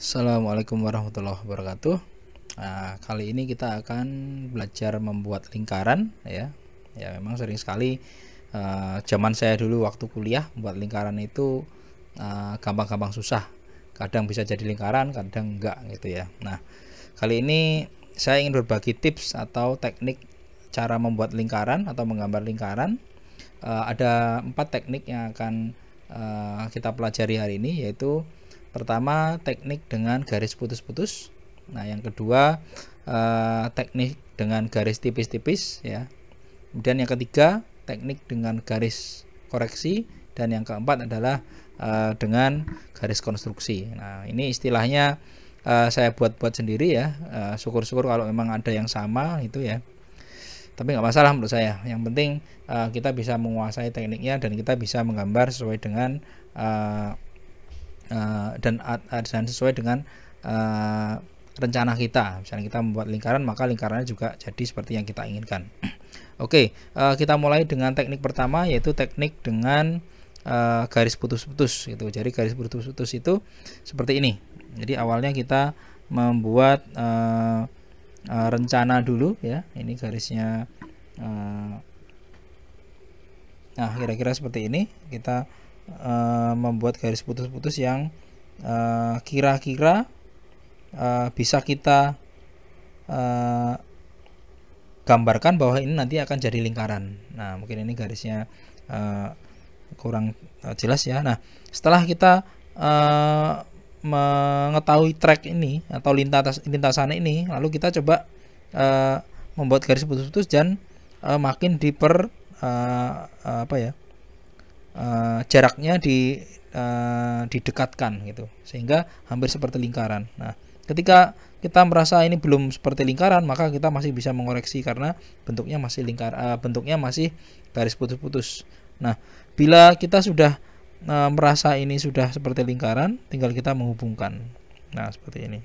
Assalamualaikum warahmatullahi wabarakatuh. Nah, kali ini kita akan belajar membuat lingkaran, ya. Ya, memang sering sekali uh, zaman saya dulu waktu kuliah membuat lingkaran itu ah, gampang-gampang uh, susah. Kadang bisa jadi lingkaran, kadang enggak gitu ya. Nah, kali ini saya ingin berbagi tips atau teknik cara membuat lingkaran atau menggambar lingkaran. Uh, ada empat teknik yang akan uh, kita pelajari hari ini, yaitu Pertama, teknik dengan garis putus-putus. Nah, yang kedua, eh, teknik dengan garis tipis-tipis ya. Kemudian yang ketiga, teknik dengan garis koreksi dan yang keempat adalah eh, dengan garis konstruksi. Nah, ini istilahnya eh, saya buat-buat sendiri ya. Eh, syukur-syukur kalau memang ada yang sama itu ya tapi nggak masalah menurut saya yang penting eh, kita bisa menguasai tekniknya dan kita bisa menggambar sesuai dengan eh, Eh, dan dan sesuai dengan uh, rencana kita. Misalnya kita membuat lingkaran, maka lingkarannya juga jadi seperti yang kita inginkan. Oke, okay, uh, eh, kita mulai dengan teknik pertama yaitu teknik dengan uh, garis putus-putus gitu. Jadi garis putus-putus itu seperti ini. Jadi awalnya kita membuat uh, uh, rencana dulu ya. Ini garisnya uh, nah kira-kira seperti ini. Kita uh, membuat garis putus-putus yang eh, kira-kira uh, uh, bisa kita uh, gambarkan bahwa ini nanti akan jadi lingkaran. Nah, mungkin ini garisnya uh, kurang uh, jelas ya. Nah, setelah kita uh, mengetahui track ini atau lintas lintasan ini, lalu kita coba uh, membuat garis putus-putus dan uh, makin diper uh, apa ya? uh, jaraknya di uh, didekatkan gitu sehingga hampir seperti lingkaran. Nah, ketika kita merasa ini belum seperti lingkaran maka kita masih bisa mengoreksi karena bentuknya masih lingkar uh, bentuknya masih garis putus-putus. Nah, bila kita sudah uh, merasa ini sudah seperti lingkaran, tinggal kita menghubungkan. Nah, seperti ini.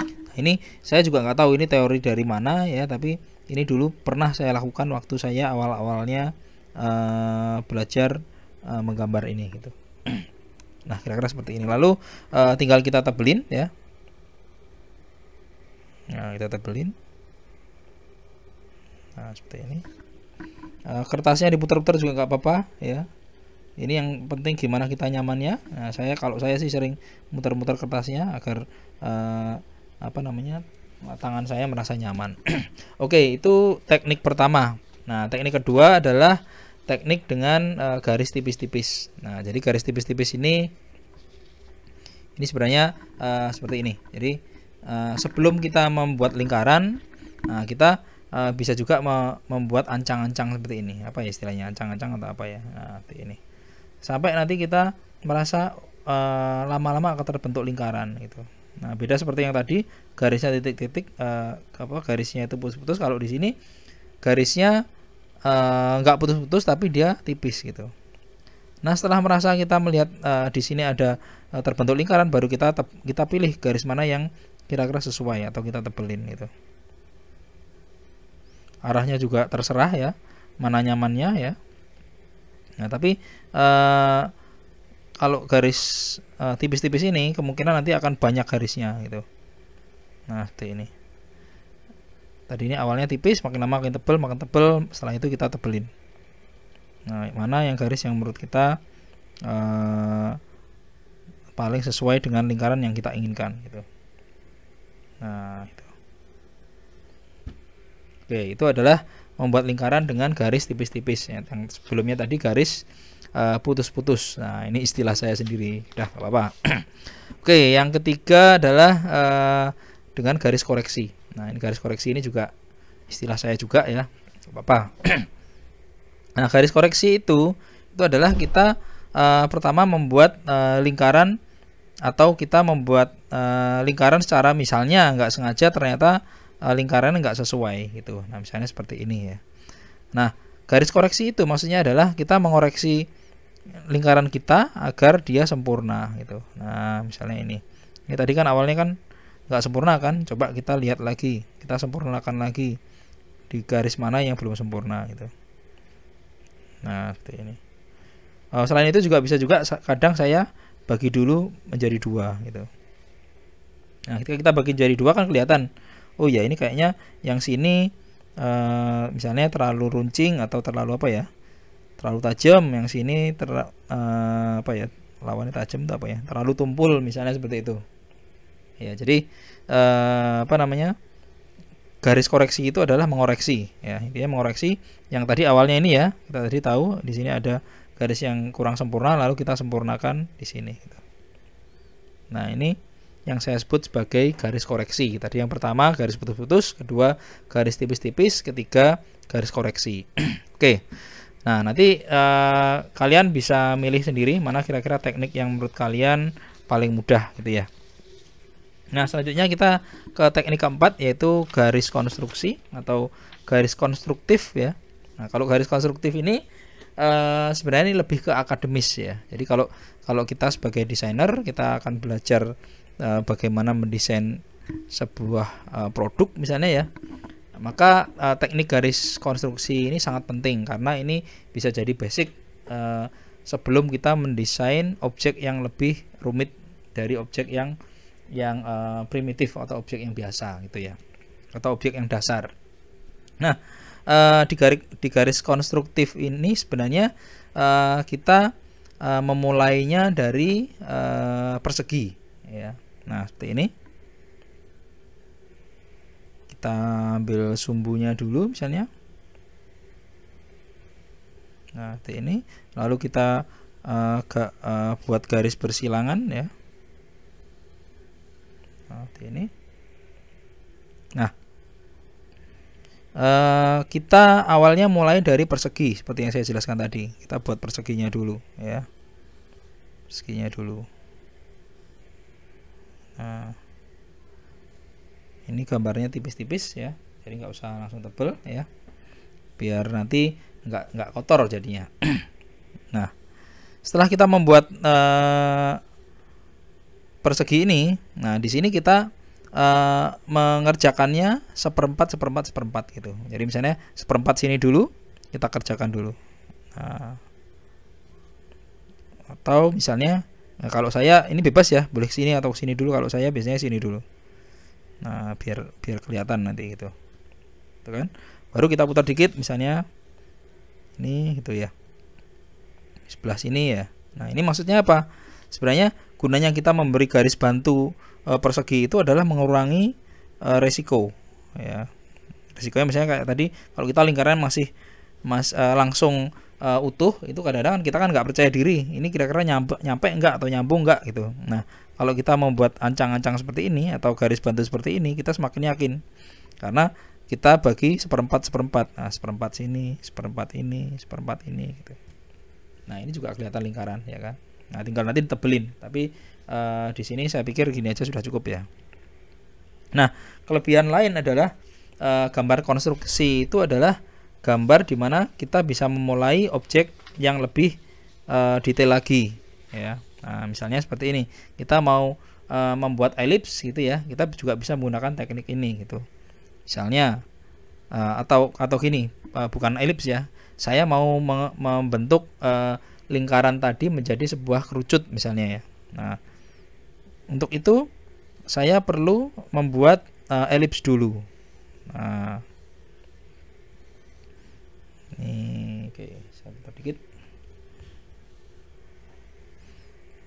Nah, ini saya juga nggak tahu ini teori dari mana ya, tapi ini dulu pernah saya lakukan waktu saya awal-awalnya Eh, belajar uh, menggambar ini gitu. Nah, kira-kira seperti ini. Lalu uh, tinggal kita tebelin ya. Nah, kita tebelin. Nah, seperti ini. Uh, kertasnya diputar-putar juga nggak apa-apa ya. Ini yang penting gimana kita nyamannya. Nah, saya kalau saya sih sering muter-muter kertasnya agar uh, apa namanya? tangan saya merasa nyaman. Oke, itu teknik pertama. Nah, teknik kedua adalah teknik dengan uh, garis tipis-tipis. Nah, jadi garis tipis-tipis ini ini sebenarnya uh, seperti ini. Jadi uh, sebelum kita membuat lingkaran, nah kita uh, bisa juga me membuat ancang-ancang seperti ini. Apa ya istilahnya? Ancang-ancang atau apa ya? Nah, ini. Sampai nanti kita merasa lama-lama uh, akan terbentuk lingkaran gitu. Nah, beda seperti yang tadi, garisnya titik-titik uh, apa garisnya itu putus-putus kalau di sini garisnya Eh, nggak uh, putus-putus tapi dia tipis gitu. Nah setelah merasa kita melihat uh, di sini ada uh, terbentuk lingkaran, baru kita kita pilih garis mana yang kira-kira sesuai atau kita tebelin gitu. Arahnya juga terserah ya, mana nyamannya ya. Nah tapi uh, kalau garis tipis-tipis uh, ini kemungkinan nanti akan banyak garisnya gitu. Nah seperti ini. Tadi ini awalnya tipis makin lama makin tebal makin tebal setelah itu kita tebelin nah mana yang garis yang menurut kita uh, paling sesuai dengan lingkaran yang kita inginkan gitu nah itu oke itu adalah membuat lingkaran dengan garis tipis-tipis ya. yang sebelumnya tadi garis eh, putus-putus. Uh, nah, ini istilah saya sendiri. Dah, apa-apa. Oke, yang ketiga adalah uh, dengan garis koreksi. Nah, ini garis koreksi ini juga istilah saya juga ya. apa-apa. nah, garis koreksi itu itu adalah kita uh, pertama membuat uh, lingkaran atau kita membuat uh, lingkaran secara misalnya nggak sengaja ternyata uh, lingkaran nggak sesuai gitu. Nah, misalnya seperti ini ya. Nah, garis koreksi itu maksudnya adalah kita mengoreksi lingkaran kita agar dia sempurna gitu. Nah, misalnya ini. Ini tadi kan awalnya kan nggak sempurna kan coba kita lihat lagi kita sempurnakan lagi di garis mana yang belum sempurna gitu nah seperti ini uh, selain itu juga bisa juga kadang saya bagi dulu menjadi dua gitu nah ketika kita bagi jadi dua kan kelihatan oh ya ini kayaknya yang sini uh, misalnya terlalu runcing atau terlalu apa ya terlalu tajam yang sini ter uh, eh, apa ya lawannya tajam apa ya terlalu tumpul misalnya seperti itu ya jadi eh, apa namanya garis koreksi itu adalah mengoreksi ya intinya mengoreksi yang tadi awalnya ini ya kita tadi tahu di sini ada garis yang kurang sempurna lalu kita sempurnakan di sini gitu. nah ini yang saya sebut sebagai garis koreksi tadi yang pertama garis putus-putus kedua garis tipis-tipis ketiga garis koreksi oke nah nanti eh, kalian bisa milih sendiri mana kira-kira teknik yang menurut kalian paling mudah gitu ya Nah, selanjutnya kita ke teknik keempat yaitu garis konstruksi atau garis konstruktif ya. Nah, kalau garis konstruktif ini uh, sebenarnya ini lebih ke akademis ya. Jadi kalau kalau kita sebagai desainer kita akan belajar uh, bagaimana mendesain sebuah uh, produk misalnya ya. Maka uh, teknik garis konstruksi ini sangat penting karena ini bisa jadi basic uh, sebelum kita mendesain objek yang lebih rumit dari objek yang yang uh, primitif atau objek yang biasa gitu ya atau objek yang dasar. Nah, uh, di, garis, di garis konstruktif ini sebenarnya uh, kita uh, memulainya dari uh, persegi, ya. Nah, seperti ini. Kita ambil sumbunya dulu, misalnya. Nah, seperti ini. Lalu kita uh, ke, uh, buat garis bersilangan, ya seperti ini nah eh, kita awalnya mulai dari persegi seperti yang saya jelaskan tadi kita buat perseginya dulu ya perseginya dulu nah ini gambarnya tipis-tipis ya jadi nggak usah langsung tebel ya biar nanti nggak nggak kotor jadinya nah setelah kita membuat eh, persegi ini. Nah, di sini kita uh, mengerjakannya seperempat, seperempat, seperempat gitu. Jadi misalnya seperempat sini dulu, kita kerjakan dulu. Nah, atau misalnya nah kalau saya ini bebas ya, boleh sini atau sini dulu. Kalau saya biasanya sini dulu. Nah, biar biar kelihatan nanti gitu. Itu kan. Baru kita putar dikit misalnya ini gitu ya. Sebelah sini ya. Nah, ini maksudnya apa? Sebenarnya gunanya kita memberi garis bantu e, persegi itu adalah mengurangi e, resiko ya resikonya misalnya kayak tadi kalau kita lingkaran masih mas e, langsung e, utuh itu kadang-kadang kita kan nggak percaya diri ini kira-kira nyampe nyampe nggak atau nyambung nggak gitu nah kalau kita membuat ancang-ancang seperti ini atau garis bantu seperti ini kita semakin yakin karena kita bagi seperempat seperempat nah seperempat sini seperempat ini seperempat ini gitu nah ini juga kelihatan lingkaran ya kan Nah, tinggal nanti ditebelin. Tapi uh, di sini saya pikir gini aja sudah cukup ya. Nah, kelebihan lain adalah uh, gambar konstruksi itu adalah gambar di mana kita bisa memulai objek yang lebih uh, detail lagi ya. Nah, misalnya seperti ini. Kita mau uh, membuat elips gitu ya. Kita juga bisa menggunakan teknik ini gitu. Misalnya uh, atau atau gini, uh, bukan elips ya. Saya mau membentuk uh, lingkaran tadi menjadi sebuah kerucut misalnya ya. Nah, untuk itu saya perlu membuat uh, elips dulu. Nah, ini oke, saya dikit.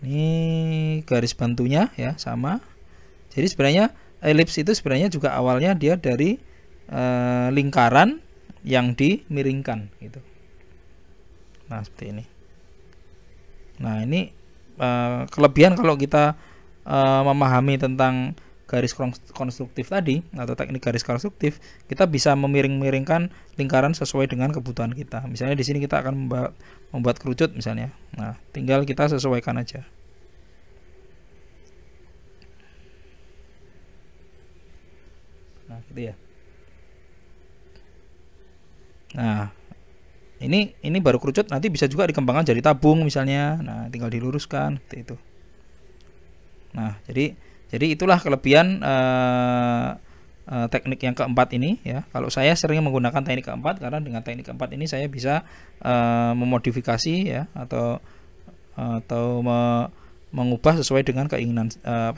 Ini garis bantunya ya sama. Jadi sebenarnya elips itu sebenarnya juga awalnya dia dari uh, lingkaran yang dimiringkan gitu. Nah, seperti ini. Nah, ini uh, kelebihan kalau kita uh, memahami tentang garis konstruktif tadi atau teknik garis konstruktif, kita bisa memiring-miringkan lingkaran sesuai dengan kebutuhan kita. Misalnya di sini kita akan membuat, membuat kerucut misalnya. Nah, tinggal kita sesuaikan aja. Nah, gitu ya. Nah, ini ini baru kerucut nanti bisa juga dikembangkan jadi tabung misalnya nah tinggal diluruskan seperti itu nah jadi jadi itulah kelebihan uh, uh, teknik yang keempat ini ya kalau saya sering menggunakan teknik keempat karena dengan teknik keempat ini saya bisa uh, memodifikasi ya atau atau me mengubah sesuai dengan keinginan uh,